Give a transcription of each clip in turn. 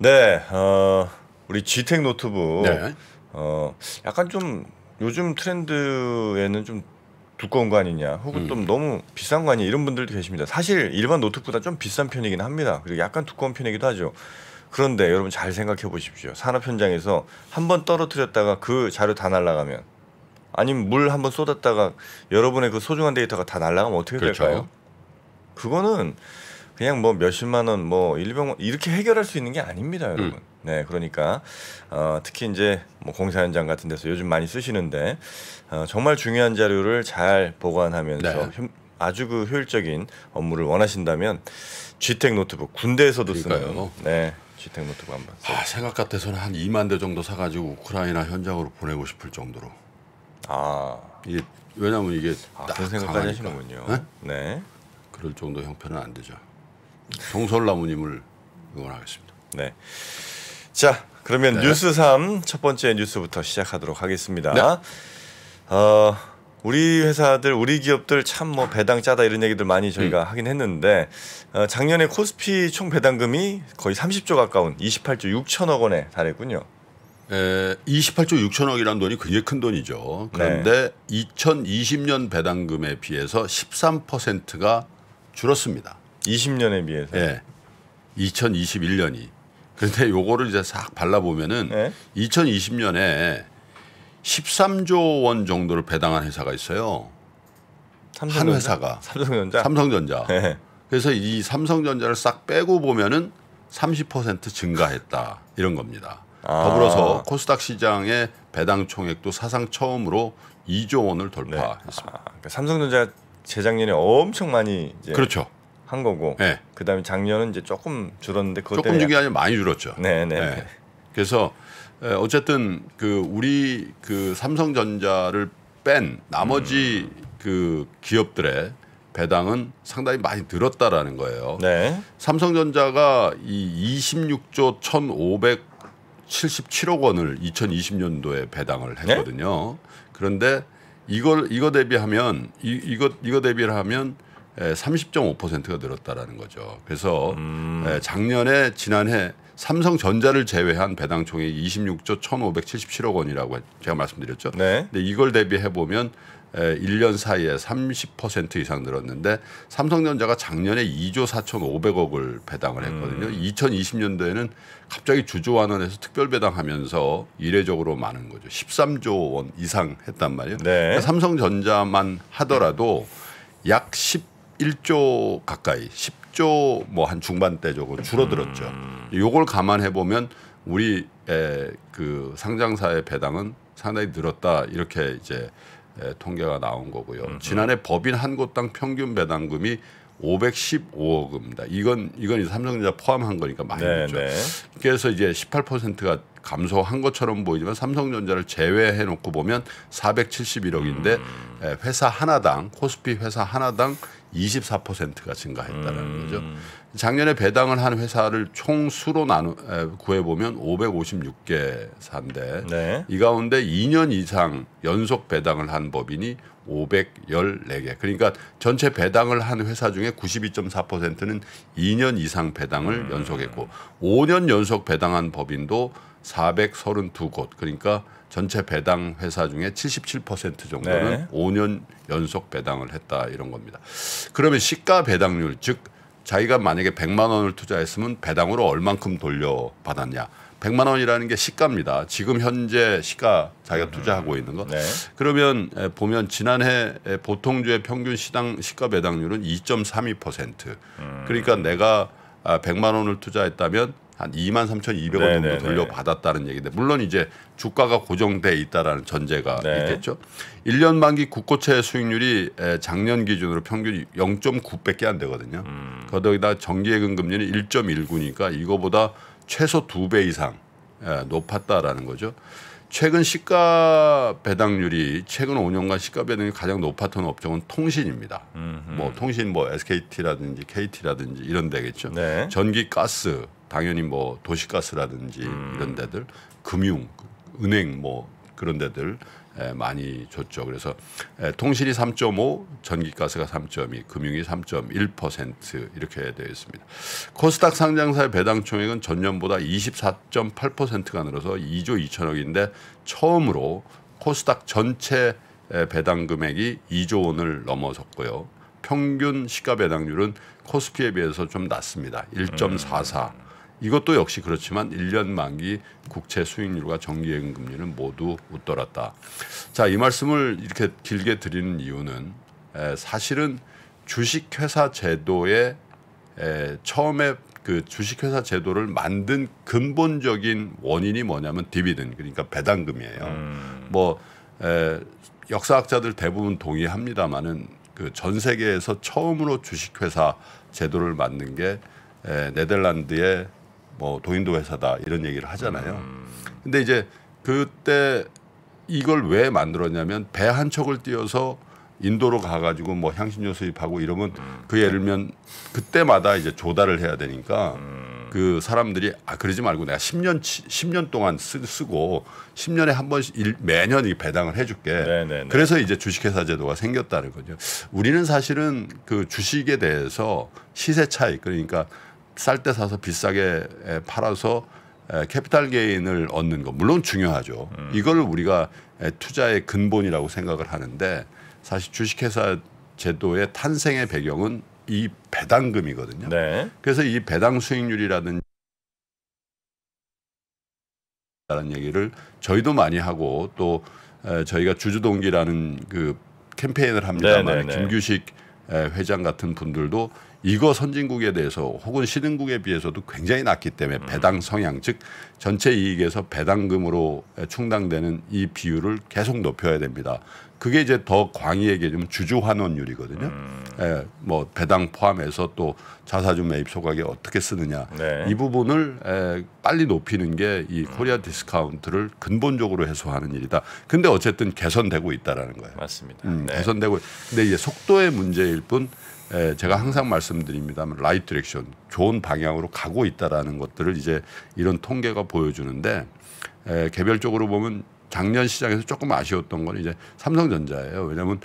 네, 어, 우리 지텍 노트북 네. 어, 약간 좀 요즘 트렌드에는 좀 두꺼운 거 아니냐, 혹은 음. 좀 너무 비싼 거 아니냐 이런 분들도 계십니다. 사실 일반 노트북보다 좀 비싼 편이긴 합니다. 그리고 약간 두꺼운 편이기도 하죠. 그런데 여러분 잘 생각해 보십시오. 산업 현장에서 한 번 떨어뜨렸다가 그 자료 다날라가면 아니면 물 한 번 쏟았다가 여러분의 그 소중한 데이터가 다날라가면 어떻게 될까요? 그렇죠. 그거는 그냥 뭐 몇십만 원, 뭐 일병 이렇게 해결할 수 있는 게 아닙니다, 음. 여러분. 음. 네, 그러니까 어, 특히 이제 뭐 공사 현장 같은 데서 요즘 많이 쓰시는데 어, 정말 중요한 자료를 잘 보관하면서 네. 아주 그 효율적인 업무를 원하신다면 G텍 e 노트북 군대에서도 그러니까요. 쓰는 네. G텍 e 노트북 한번. 아, 생각 같아서는 한 2만 대 정도 사가지고 우크라이나 현장으로 보내고 싶을 정도로. 아 이게 왜냐면 이게 아, 그런 생각까지 하시는군요. 네? 네. 그럴 정도 형편은 안 되죠. 송솔나무님을 응원하겠습니다. 네. 자, 그러면 네. 뉴스 3첫 번째 뉴스부터 시작하도록 하겠습니다. 네. 어, 우리 회사들, 우리 기업들 참 뭐 배당 짜다 이런 얘기들 많이 저희가 음. 하긴 했는데 어, 작년에 코스피 총 배당금이 거의 30조 가까운 28조 6천억 원에 달했군요. 에, 28조 6천억이라는 돈이 굉장히 큰 돈이죠. 그런데 네. 2020년 배당금에 비해서 13%가 줄었습니다. 20년에 비해서. 예. 2021년이. 그런데 요거를 이제 싹 발라보면은 네? 2020년에 13조 원 정도를 배당한 회사가 있어요. 삼성전자? 한 회사가. 삼성전자. 삼성전자. 네. 그래서 이 삼성전자를 싹 빼고 보면은 30% 증가했다 이런 겁니다. 아. 더불어서 코스닥 시장의 배당 총액도 사상 처음으로 2조 원을 돌파했습니다. 네. 아, 그러니까 삼성전자 재작년에 엄청 많이 그렇죠. 한 거고 네. 그다음에 작년은 이제 조금 줄었는데 그것 조금 줄기 아니라 많이 줄었죠. 네, 네. 예. 네. 그래서 어쨌든 그 우리 그 삼성전자를 뺀 나머지 음. 그 기업들의 배당은 상당히 많이 늘었다라는 거예요. 네. 삼성전자가 이 26조 1,577억 원을 2020년도에 배당을 네? 했거든요. 네? 그런데 이걸 이거 대비하면 이, 이거 이거 대비를 하면 30.5%가 예, 늘었다라는 거죠. 그래서 음. 예, 작년에 지난해 삼성전자를 제외한 배당 총액이 26조 1,577억 원이라고 제가 말씀드렸죠. 네. 근데 이걸 대비해 보면 1년 예, 사이에 30% 이상 늘었는데 삼성전자가 작년에 2조 4,500억을 배당을 했거든요. 음. 2020년도에는 갑자기 주주환원에서 특별 배당하면서 이례적으로 많은 거죠. 13조 원 이상 했단 말이에요. 네. 그러니까 삼성전자만 하더라도 약1 1조 가까이 10조 뭐 한 중반대 조금 줄어들었죠. 음. 요걸 감안해 보면 우리의 그 상장사의 배당은 상당히 늘었다 이렇게 이제 통계가 나온 거고요. 음흠. 지난해 법인 한 곳당 평균 배당금이 515억입니다. 이건 이건 이제 삼성전자 포함한 거니까 많이 늘죠. 네, 네. 그래서 이제 18%가 감소한 것처럼 보이지만 삼성전자를 제외해 놓고 보면 471억인데 음. 회사 하나당 코스피 회사 하나당 24%가 증가했다라는 음. 거죠. 작년에 배당을 한 회사를 총 수로 나누 구해 보면 556개 사인데 네. 이 가운데 2년 이상 연속 배당을 한 법인이 514개. 그러니까 전체 배당을 한 회사 중에 92.4%는 2년 이상 배당을 음. 연속했고 5년 연속 배당한 법인도 432곳. 그러니까 전체 배당 회사 중에 77% 정도는 네. 5년 연속 배당을 했다 이런 겁니다. 그러면 시가 배당률 즉 자기가 만약에 100만 원을 투자했으면 배당으로 얼만큼 돌려받았냐. 100만 원이라는 게 시가입니다. 지금 현재 시가 자기가 음. 투자하고 있는 거. 네. 그러면 보면 지난해 보통주의 평균 시당 시가 배당률은 2.32%. 음. 그러니까 내가 100만 아, 원을 투자했다면 한 2만 3,200원 정도 네, 네, 네. 돌려받았다는 얘기인데 물론 이제 주가가 고정돼 있다라는 전제가 네. 있겠죠. 1년 만기 국고채 수익률이 작년 기준으로 평균 0.9밖에 안 되거든요. 음. 거기다 정기예금 금리는 1.19니까 이거보다 최소 2배 이상 높았다라는 거죠. 최근 시가 배당률이 최근 5년간 시가 배당이 가장 높았던 업종은 통신입니다. 음흠. 뭐 통신 뭐 SKT라든지 KT라든지 이런 데겠죠. 네. 전기 가스 당연히 뭐 도시가스라든지 음. 이런 데들 금융 은행 뭐 그런 데들 에, 많이 줬죠. 그래서 에, 통신이 3.5, 전기가스가 3.2, 금융이 3.1% 이렇게 되어 있습니다. 코스닥 상장사의 배당 총액은 전년보다 24.8%가 늘어서 2조 2천억인데 처음으로 코스닥 전체 배당 금액이 2조 원을 넘어섰고요. 평균 시가 배당률은 코스피에 비해서 좀 낮습니다. 1.44. 음. 이것도 역시 그렇지만 1년 만기 국채 수익률과 정기예금 금리는 모두 웃돌았다. 자, 이 말씀을 이렇게 길게 드리는 이유는 에, 사실은 주식회사 제도에 에, 처음에 그 주식회사 제도를 만든 근본적인 원인이 뭐냐면 디비든 그러니까 배당금이에요. 음. 뭐 에, 역사학자들 대부분 동의합니다만은 그 전 세계에서 처음으로 주식회사 제도를 만든 게 에, 네덜란드의 뭐 도인도 회사다 이런 얘기를 하잖아요. 음. 근데 이제 그때 이걸 왜 만들었냐면 배 한 척을 띄어서 인도로 가가지고 뭐 향신료 수입하고 이러면 음. 그 예를 들면 그때마다 이제 조달을 해야 되니까 음. 그 사람들이 아 그러지 말고 내가 10년 10년 동안 쓰, 고 10년에 한 번씩 일, 매년 이 배당을 해줄게. 네네네. 그래서 이제 주식회사 제도가 생겼다는 거죠. 우리는 사실은 그 주식에 대해서 시세 차익 그러니까 쌀때 사서 비싸게 팔아서 캐피탈 게인을 얻는 거 물론 중요하죠. 음. 이걸 우리가 투자의 근본이라고 생각을 하는데 사실 주식회사 제도의 탄생의 배경은 이 배당금이거든요. 네. 그래서 이 배당 수익률이라 라는 얘기를 저희도 많이 하고 또 저희가 주주동기라는 그 캠페인을 합니다만 네네네. 네, 네. 김규식 회장 같은 분들도 이거 선진국에 대해서 혹은 신흥국에 비해서도 굉장히 낮기 때문에 음. 배당 성향 즉 전체 이익에서 배당금으로 충당되는 이 비율을 계속 높여야 됩니다. 그게 이제 더광의에게하 주주환원율이거든요. 음. 예, 뭐 배당 포함해서 또 자사주 매입 소각에 어떻게 쓰느냐 네. 이 부분을 예, 빨리 높이는 게이 음. 코리아 디스카운트를 근본적으로 해소하는 일이다. 근데 어쨌든 개선되고 있다라는 거예요. 맞습니다. 음, 네. 개선되고 근데 이제 속도의 문제일 뿐 에, 예, 제가 항상 말씀드립니다만 라이트 디렉션 좋은 방향으로 가고 있다라는 것들을 이제 이런 통계가 보여주는데 에, 예, 개별적으로 보면 작년 시장에서 조금 아쉬웠던 건 이제 삼성전자예요. 왜냐하면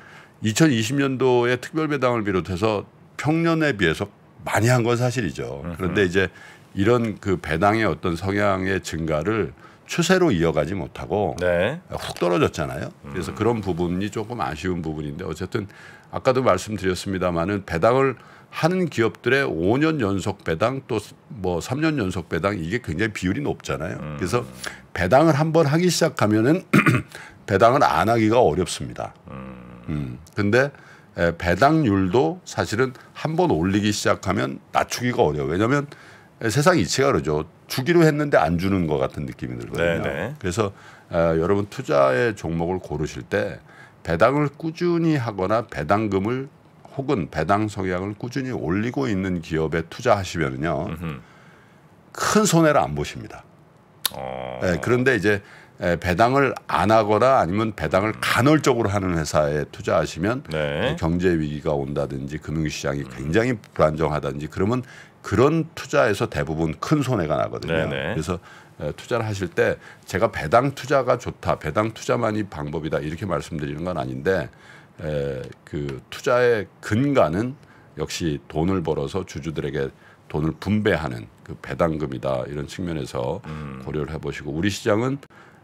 2020년도에 특별 배당을 비롯해서 평년에 비해서 많이 한 건 사실이죠. 그런데 이제 이런 그 배당의 어떤 성향의 증가를 추세로 이어가지 못하고 네. 훅 떨어졌잖아요. 그래서 음. 그런 부분이 조금 아쉬운 부분인데 어쨌든 아까도 말씀드렸습니다만은 배당을 하는 기업들의 5년 연속 배당 또 뭐 3년 연속 배당 이게 굉장히 비율이 높잖아요. 음. 그래서 배당을 한 번 하기 시작하면은 배당을 안 하기가 어렵습니다. 음. 음. 근데 예, 배당률도 사실은 한 번 올리기 시작하면 낮추기가 어려워 왜냐하면 예, 세상 이치가 그러죠. 주기로 했는데 안 주는 것 같은 느낌이 들거든요. 네네. 네. 그래서 아, 여러분 투자의 종목을 고르실 때 배당을 꾸준히 하거나 배당금을 혹은 배당 성향을 꾸준히 올리고 있는 기업에 투자하시면요큰 손해를 안 보십니다. 어... 네, 그런데 이제 배당을 안 하거나 아니면 배당을 간헐적으로 하는 회사에 투자하시면 네. 경제 위기가 온다든지 금융시장이 굉장히 불안정하다든지 그러면 그런 투자에서 대부분 큰 손해가 나거든요. 네네. 네. 그래서 투자를 하실 때 제가 배당 투자가 좋다, 배당 투자만이 방법이다 이렇게 말씀드리는 건 아닌데 에, 그 투자의 근간은 역시 돈을 벌어서 주주들에게 돈을 분배하는 그 배당금이다 이런 측면에서 음. 고려를 해보시고 우리 시장은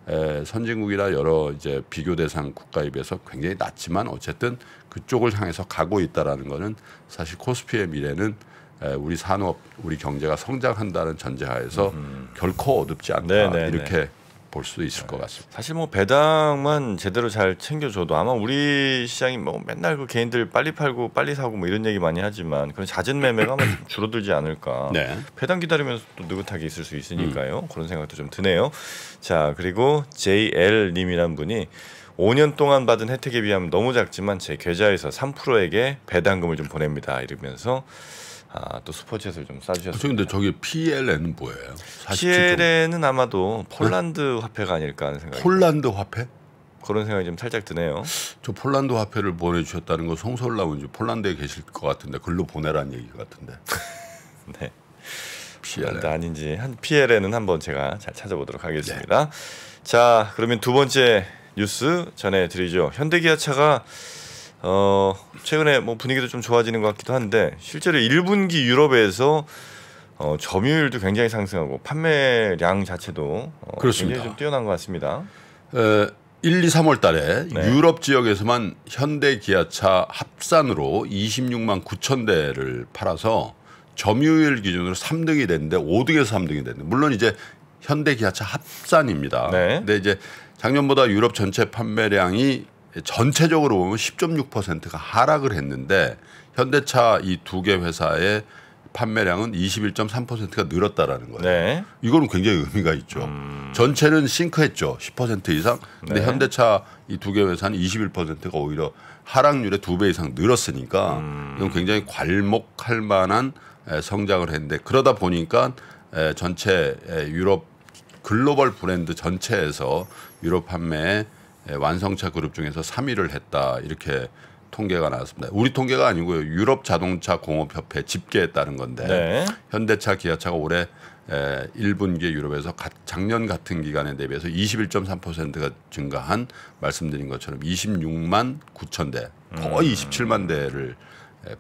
에, 선진국이나 여러 이제 비교 대상 국가에 비해서 굉장히 낮지만 어쨌든 그쪽을 향해서 가고 있다라는 거는 사실 코스피의 미래는 에, 우리 산업, 우리 경제가 성장한다는 전제하에서 음. 결코 어둡지 않다 네네네. 네, 이렇게 네. 볼수 있을 것 같습니다. 사실 뭐 배당만 제대로 잘 챙겨줘도 아마 우리 시장이 뭐 맨날 그 개인들 빨리 팔고 빨리 사고 뭐 이런 얘기 많이 하지만 그런 잦은 매매가 아마 줄어들지 않을까. 네. 배당 기다리면서 또 느긋하게 있을 수 있으니까요. 음. 그런 생각도 좀 드네요. 자 그리고 JL 님이란 분이 5년 동안 받은 혜택에 비하면 너무 작지만 제 계좌에서 3%에게 배당금을 좀 보냅니다. 이러면서 아, 또 스포츠에서 좀 싸주셨어요. 아, 근데 저기 PLN은 뭐예요? PLN은 아마도 네? 폴란드 네? 화폐가 아닐까 하는 생각이. 폴란드 화폐? 그런 생각이 좀 살짝 드네요. 저 폴란드 화폐를 보내주셨다는 거 송설 나온지 폴란드에 계실 것 같은데 글로 보내라는 얘기 같은데. 네. PLN 아, 아닌지 한 PLN은 한번 제가 잘 찾아보도록 하겠습니다. 네. 자, 그러면 두 번째 뉴스 전해드리죠. 현대기아차가 어 최근에 뭐 분위기도 좀 좋아지는 것 같기도 한데 실제로 1분기 유럽에서 어, 점유율도 굉장히 상승하고 판매량 자체도 어, 그렇습니다. 굉장히 좀 뛰어난 것 같습니다. 에, 1, 2, 3월 달에 네. 유럽 지역에서만 현대 기아차 합산으로 26만 9천 대를 팔아서 점유율 기준으로 3등이 됐는데 5등에서 3등이 됐는데 물론 이제 현대 기아차 합산입니다. 네. 근데 이제 작년보다 유럽 전체 판매량이 예, 전체적으로 보면 10.6%가 하락을 했는데 현대차 이 두 개 회사의 판매량은 21.3%가 늘었다라는 거예요. 네. 이거는 굉장히 의미가 있죠. 음. 전체는 싱크했죠. 10% 이상. 근데 네. 현대차 이 두 개 회사는 21%가 오히려 하락률의 두 배 이상 늘었으니까 음. 이건 굉장히 괄목할 만한 성장을 했는데 그러다 보니까 전체 유럽 글로벌 브랜드 전체에서 유럽 판매에 예, 완성차 그룹 중에서 3위를 했다 이렇게 통계가 나왔습니다. 우리 통계가 아니고요. 유럽 자동차 공업협회 집계에 따른 건데 네. 현대차, 기아차가 올해 1분기 유럽에서 작년 같은 기간에 대비해서 21.3%가 증가한 말씀드린 것처럼 26만 9천 대 거의 27만 음. 대를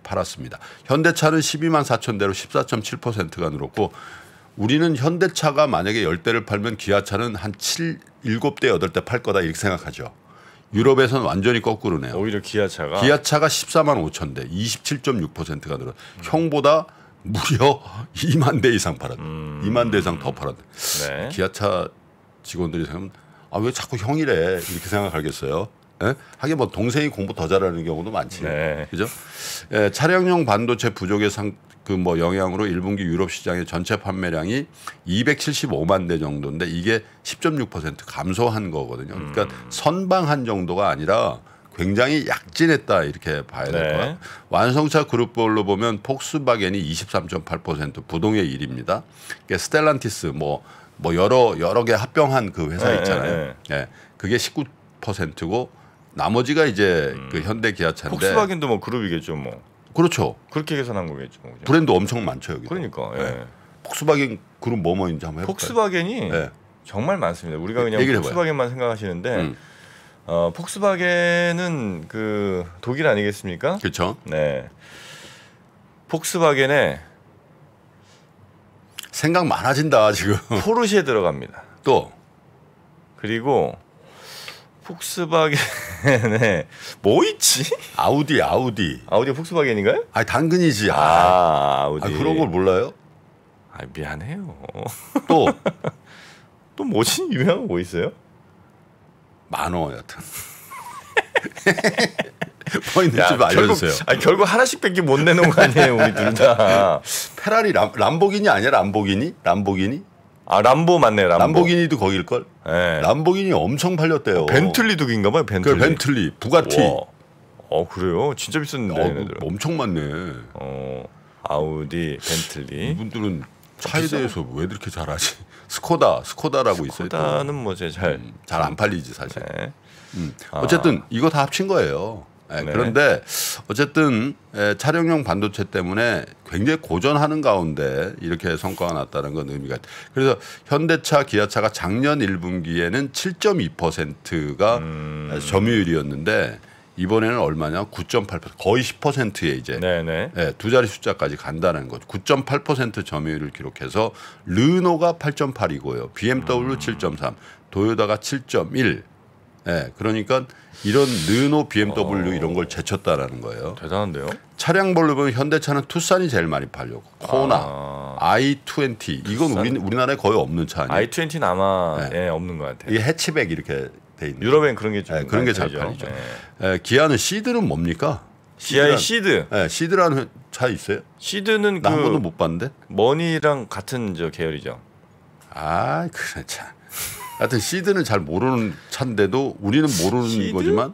팔았습니다. 현대차는 12만 4천 대로 14.7%가 늘었고 우리는 현대차가 만약에 10대를 팔면 기아차는 한 7, 7대, 8대 팔 거다 이렇게 생각하죠. 유럽에서는 완전히 거꾸로네요. 오히려 기아차가 기아차가 14만 5천 대, 27.6%가 늘어. 음. 형보다 무려 2만 대 이상 팔았대. 음. 2만 대 이상 더 팔았대. 네. 기아차 직원들이 생각하면 아왜 자꾸 형이래 이렇게 생각하겠어요. 에? 예? 하긴 뭐 동생이 공부 더 잘하는 경우도 많지. 네. 그죠? 예, 차량용 반도체 부족의 상, 그뭐 영향으로 1분기 유럽 시장의 전체 판매량이 275만 대 정도인데 이게 10.6% 감소한 거거든요. 그러니까 음. 선방한 정도가 아니라 굉장히 약진했다 이렇게 봐야 될 네. 거예요. 완성차 그룹별로 보면 폭스바겐이 23.8% 부동의 1입니다. 그러니까 스텔란티스 뭐뭐 뭐 여러 여러 개 합병한 그 회사 네, 있잖아요. 네, 네. 예. 그게 19%고 나머지가 이제 음. 그 현대 기아차인데 폭스바겐도 뭐 그룹이겠죠 뭐. 그렇죠. 그렇게 계산한 거겠죠. 뭐 그죠? 브랜드 엄청 많죠 여기. 그러니까. 네. 예. 네. 폭스바겐 그룹 뭐뭐인지 한번 해볼까요? 폭스바겐이 네. 정말 많습니다. 우리가 그냥 폭스바겐만 생각하시는데 음. 어, 폭스바겐은 그 독일 아니겠습니까? 그렇죠. 네. 폭스바겐에 생각 많아진다 지금. 포르쉐 들어갑니다. 또 그리고 폭스바겐에 네. 뭐 있지? 아우디 아우디 아우디 폭스바겐인가요? 아 당근이지. 아, 아 우디 아, 그런 걸 몰라요? 아 미안해요. 또또 뭐지 유명한 거 뭐 있어요? 만호 여튼. 뭐 있는지 알려주세요. 결국, 아니, 결국 하나씩 뺏기 못내놓은거 아니에요 우리 둘 다. 페라리 람, 람보기니 아니야 람보기니? 람보기니? 아 람보 맞네 람보. 람보기니도 거길 걸. 네. 예. 람보기니 엄청 팔렸대요. 벤틀리도 긴가 봐요. 그 벤틀리. 그 벤틀리, 부가티. 와. 어 그래요? 진짜 비싼데 어, 얘네들. 엄청 많네. 어 아우디, 벤틀리. 이분들은 차에 비싸? 대해서 왜 이렇게 잘하지? 스코다, 스코다라고 있어요. 스코다는 뭐제 잘잘 음, 안 팔리지 사실. 네. 음. 아. 어쨌든 아. 이거 다 합친 거예요. 예, 네. 그런데 어쨌든 에, 예, 차량용 반도체 때문에 굉장히 고전하는 가운데 이렇게 성과가 났다는 건 의미가 있다. 그래서 현대차, 기아차가 작년 1분기에는 7.2%가 음. 예, 점유율이었는데 이번에는 얼마냐? 9.8% 거의 10%에 이제 네네. 네, 네. 두 자리 숫자까지 간다는 거죠. 9.8% 점유율을 기록해서 르노가 8.8이고요. BMW 음. 7.3, 도요다가 7.1. 예, 네, 그러니까 이런 르노 BMW 어. 이런 걸 제쳤다라는 거예요. 대단한데요. 차량별로 보면 현대차는 투싼이 제일 많이 팔려고 코나 아. i20 이건 우리 우리나라에 거의 없는 차 아니에요? i20는 아마 네. 예, 없는 것 같아요. 이게 해치백 이렇게 돼 있는. 유럽엔 그런 게좀 네, 그런 게 잘 팔리죠. 네. 에, 예. 예, 기아는 시드는 뭡니까? 기아의 시드. 네, 시드라는 차 있어요? 시드는 그한 그 번도 못 봤는데. 머니랑 같은 저 계열이죠. 아, 그래 참. 하여튼 시드는 잘 모르는 차인데도 우리는 모르는 시드? 거지만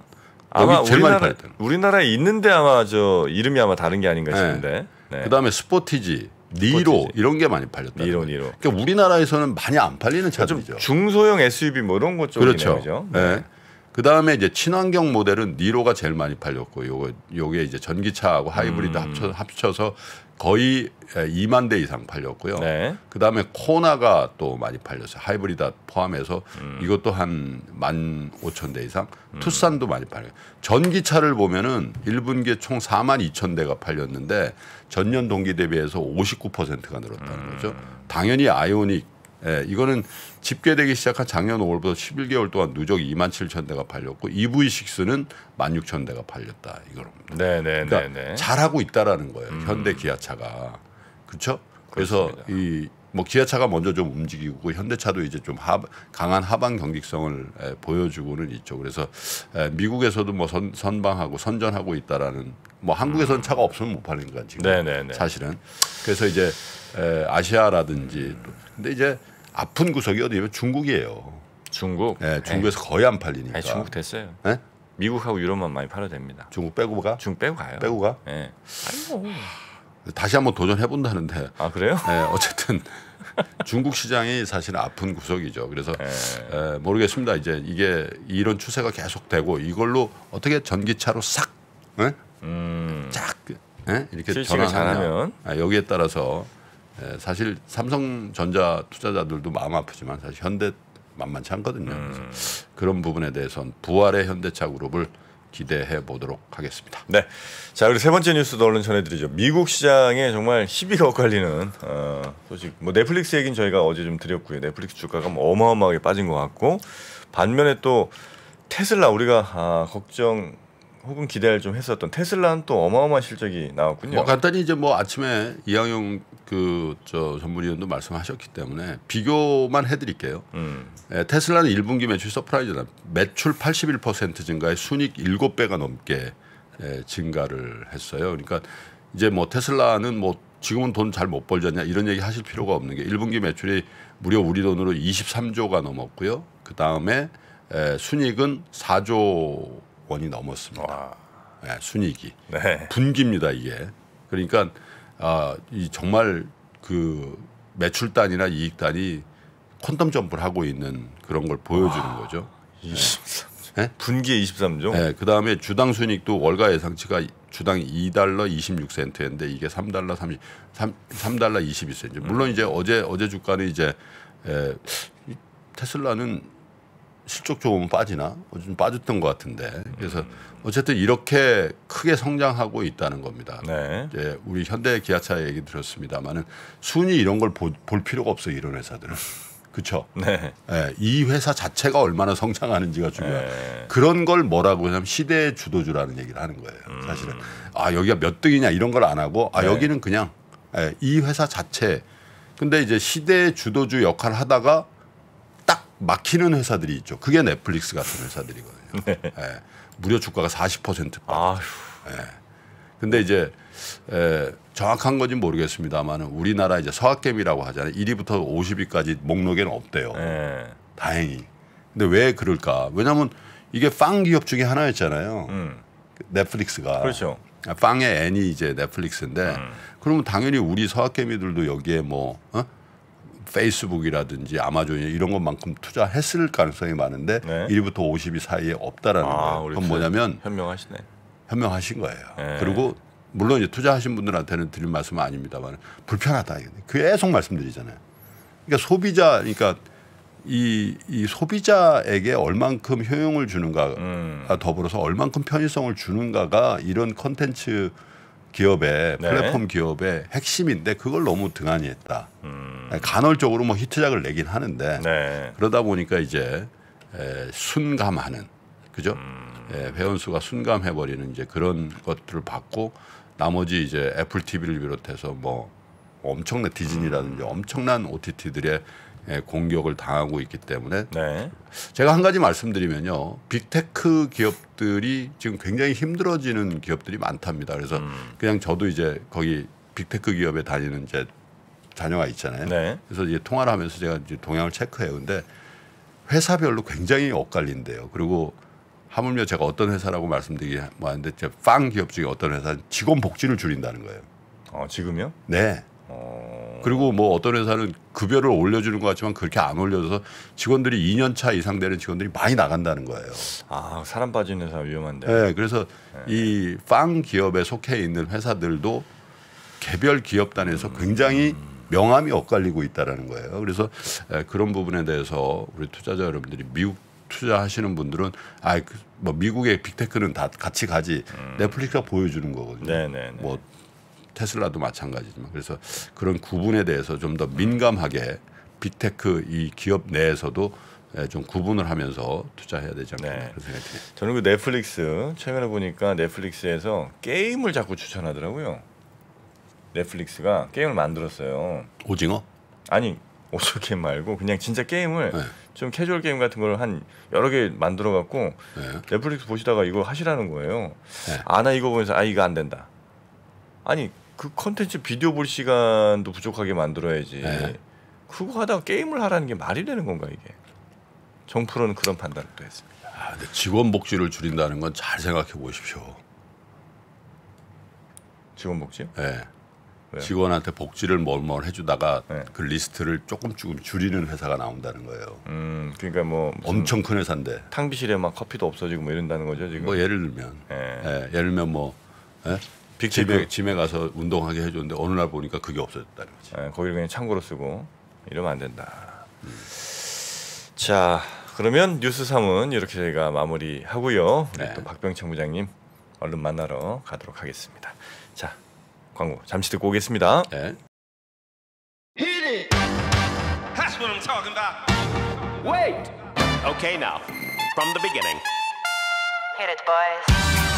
아마 우리나라, 우리나라에 있는데 아마 저 이름이 아마 다른 게 아닌가 네. 싶은데. 네. 네. 그다음에 스포티지, 니로 스포티지. 이런 게 많이 팔렸다. 니로 니로. 그러니까 우리나라에서는 많이 안 팔리는 그러니까 차들이죠. 중소형 SUV 뭐 이런 것 쪽이네요. 그렇죠. 그죠? 네. 네. 그다음에 이제 친환경 모델은 니로가 제일 많이 팔렸고 요거 요게 이제 전기차하고 하이브리드 음. 합쳐, 합쳐서 거의 2만 예, 대 이상 팔렸고요. 네. 그 다음에 코나가 또 많이 팔렸어요. 하이브리드 포함해서 음. 이것도 한 1만 5천 대 이상. 음. 투싼도 많이 팔려요. 전기차를 보면은 1분기에 총 4만 2천 대가 팔렸는데 전년 동기 대비해서 59%가 늘었다는 음. 거죠. 당연히 아이오닉 예, 이거는 집계되기 시작한 작년 5월부터 11개월 동안 누적 2만 7천 대가 팔렸고 EV6는 1만 6천 대가 팔렸다 이거입니다. 네네 네, 그러 그러니까 네. 잘하고 있다라는 거예요. 음. 현대 기아차가 그렇죠? 그래서 이 뭐 기아차가 먼저 좀 움직이고 현대차도 이제 좀 하, 강한 하방 경직성을 에, 예, 보여주고는 있죠. 그래서 에, 예, 미국에서도 뭐 선, 방하고 선전하고 있다라는 뭐 한국에서는 음. 차가 없으면 못 파는 거 지금 네네네. 네, 사실은 그래서 이제 에, 예, 아시아라든지 음. 근데 이제 아픈 구석이 어디냐면 중국이에요. 중국. 네, 중국에서 에이. 거의 안 팔리니까. 아니, 중국 됐어요. 네? 미국하고 유럽만 많이 팔아됩니다. 중국 빼고 가? 중국 빼고 가요. 빼고 가? 예. 아이고. 뭐. 다시 한번 도전해 본다는데. 아 그래요? 예. 어쨌든 중국 시장이 사실 아픈 구석이죠. 그래서 에, 예. 예, 모르겠습니다. 이제 이게 이런 추세가 계속되고 이걸로 어떻게 전기차로 싹, 예? 음. 쫙, 예? 이렇게 전환하면 아, 여기에 따라서 예, 사실 삼성전자 투자자들도 마음 아프지만 사실 현대 만만치 않거든요. 음. 그런 부분에 대해선 부활의 현대차 그룹을 기대해 보도록 하겠습니다. 네. 자, 그리고 세 번째 뉴스도 얼른 전해드리죠. 미국 시장에 정말 희비가 엇갈리는 어, 소식. 뭐 넷플릭스 얘기는 저희가 어제 좀 드렸고요. 넷플릭스 주가가 뭐 어마어마하게 빠진 것 같고 반면에 또 테슬라 우리가 아, 걱정 혹은 기대를 좀 했었던 테슬라는 또 어마어마한 실적이 나왔군요. 뭐 간단히 이제 뭐 아침에 이항용 그 저 전문위원도 말씀하셨기 때문에 비교만 해드릴게요. 음. 에, 예, 테슬라는 1분기 매출 서프라이즈다. 매출 81% 증가에 순익 7배가 넘게 에, 예, 증가를 했어요. 그러니까 이제 뭐 테슬라는 뭐 지금은 돈 잘 못 벌잖냐 이런 얘기 하실 필요가 없는 게 1분기 매출이 무려 우리 돈으로 23조가 넘었고요. 그 다음에 예, 순익은 4조 원이 넘었습니다. 와. 네, 순이익이 네. 분기입니다 이게. 그러니까 아, 이 정말 그 매출단이나 이익단이 퀀텀 점프를 하고 있는 그런 걸 보여주는 와. 거죠. 23. 예. 네? 예? 분기에 23조. 네, 그 다음에 주당 순익도 월가 예상치가 주당 2달러 26센트인데 이게 3달러 30, 3, 3달러 22센트. 물론 음. 이제 어제 어제 주가는 이제 에, 테슬라는 실적 조금 빠지나 뭐 좀 빠졌던 것 같은데 그래서 어쨌든 이렇게 크게 성장하고 있다는 겁니다. 네. 이제 우리 현대 기아차 얘기 들었습니다만은 순위 이런 걸 볼 필요가 없어요 이런 회사들은. 그렇죠. 네. 네. 이 회사 자체가 얼마나 성장하는지가 중요해요. 네. 그런 걸 뭐라고 하면 시대의 주도주라는 얘기를 하는 거예요. 음. 사실은 아 여기가 몇 등이냐 이런 걸 안 하고 아 네. 여기는 그냥 네, 이 회사 자체. 근데 이제 시대의 주도주 역할을 하다가 막히는 회사들이 있죠. 그게 넷플릭스 같은 회사들이거든요. 네. 예. 무료 주가가 40% 아휴. 예. 근데 이제 에, 예, 정확한 건지 모르겠습니다만은 우리나라 이제 서학개미라고 하잖아요. 1위부터 50위까지 목록에는 없대요. 네. 다행히. 근데 왜 그럴까? 왜냐하면 이게 빵 기업 중에 하나였잖아요. 음. 넷플릭스가. 그렇죠. 아, 빵의 N이 이제 넷플릭스인데 음. 그러면 당연히 우리 서학개미들도 여기에 뭐 어? 페이스북이라든지 아마존 이런 것만큼 투자했을 가능성이 많은데 네. 1위부터 50위 사이에 없다라는 아, 거예요. 그건 뭐냐면 현명하시네. 현명하신 거예요. 네. 그리고 물론 이제 투자하신 분들한테는 드릴 말씀은 아닙니다만 불편하다. 계속 말씀드리잖아요. 그러니까 소비자 그러니까 이, 이 소비자에게 얼만큼 효용을 주는가 음. 더불어서 얼만큼 편의성을 주는가가 이런 컨텐츠 기업의 네. 플랫폼 기업의 핵심인데 그걸 너무 등한히 했다. 음. 간헐적으로 뭐 히트작을 내긴 하는데 네. 그러다 보니까 이제 에, 순감하는 그죠? 음. 예, 회원 수가 순감해 버리는 이제 그런 것들을 받고 나머지 이제 애플 TV를 비롯해서 뭐 엄청난 디즈니라든지 음. 엄청난 OTT들의 예, 공격을 당하고 있기 때문에 네. 제가 한 가지 말씀드리면요. 빅테크 기업들이 지금 굉장히 힘들어지는 기업들이 많답니다. 그래서 음. 그냥 저도 이제 거기 빅테크 기업에 다니는 이제 자녀가 있잖아요. 네. 그래서 이제 통화를 하면서 제가 이제 동향을 체크해요. 근데 회사별로 굉장히 엇갈린대요. 그리고 하물며 제가 어떤 회사라고 말씀드리기 뭐하는데 제빵 기업 중에 어떤 회사는 직원 복지를 줄인다는 거예요. 어, 지금요? 네. 어... 그리고 뭐 어떤 회사는 급여를 올려주는 것 같지만 그렇게 안 올려줘서 직원들이 2년 차 이상 되는 직원들이 많이 나간다는 거예요. 아 사람 빠지는 회사 위험한데. 네, 그래서 네. 이빵 기업에 속해 있는 회사들도 개별 기업단에서 굉장히 명암이 엇갈리고 있다라는 거예요. 그래서 그런 부분에 대해서 우리 투자자 여러분들이 미국 투자하시는 분들은 아뭐 그, 미국의 빅테크는 다 같이 가지 음. 넷플릭스가 보여주는 거거든요. 네네네. 네, 네. 뭐 테슬라도 마찬가지지만 그래서 그런 구분에 대해서 좀 더 민감하게 빅테크 이 기업 내에서도 예, 좀 구분을 하면서 투자해야 되지 않나 네. 그런 생각이 듭니다. 저는 그 넷플릭스 최근에 보니까 넷플릭스에서 게임을 자꾸 추천하더라고요. 넷플릭스가 게임을 만들었어요. 오징어? 아니 오징어 게임 말고 그냥 진짜 게임을 네. 좀 캐주얼 게임 같은 걸 한 여러 개 만들어 갖고 네. 넷플릭스 보시다가 이거 하시라는 거예요. 네. 아나 이거 보면서 아 이거 안 된다. 아니 그 컨텐츠 비디오 볼 시간도 부족하게 만들어야지. 네. 그거 하다가 게임을 하라는 게 말이 되는 건가 이게? 정프로는 그런 판단을 했습니다. 아, 근데 직원 복지를 줄인다는 건 잘 생각해 보십시오. 직원 복지 네. 왜요? 직원한테 복지를 뭘 뭘 해주다가 네. 그 리스트를 조금 조금 줄이는 회사가 나온다는 거예요. 음, 그러니까 뭐 엄청 큰 회사인데 탕비실에 막 커피도 없어지고 뭐 이런다는 거죠 지금. 뭐 예를 들면, 네. 예, 예를 들면 뭐 예? 빅집에 집에 가서 운동하게 해줬는데 어느 날 보니까 그게 없어졌다는 거지. 네, 거기를 그냥 창고로 쓰고 이러면 안 된다. 음. 자 그러면 뉴스 3은 이렇게 저희가 마무리하고요. 우리 네. 또 박병창 부장님 얼른 만나러 가도록 하겠습니다. 자 광고 잠시 듣고 오겠습니다. 네. Wait. o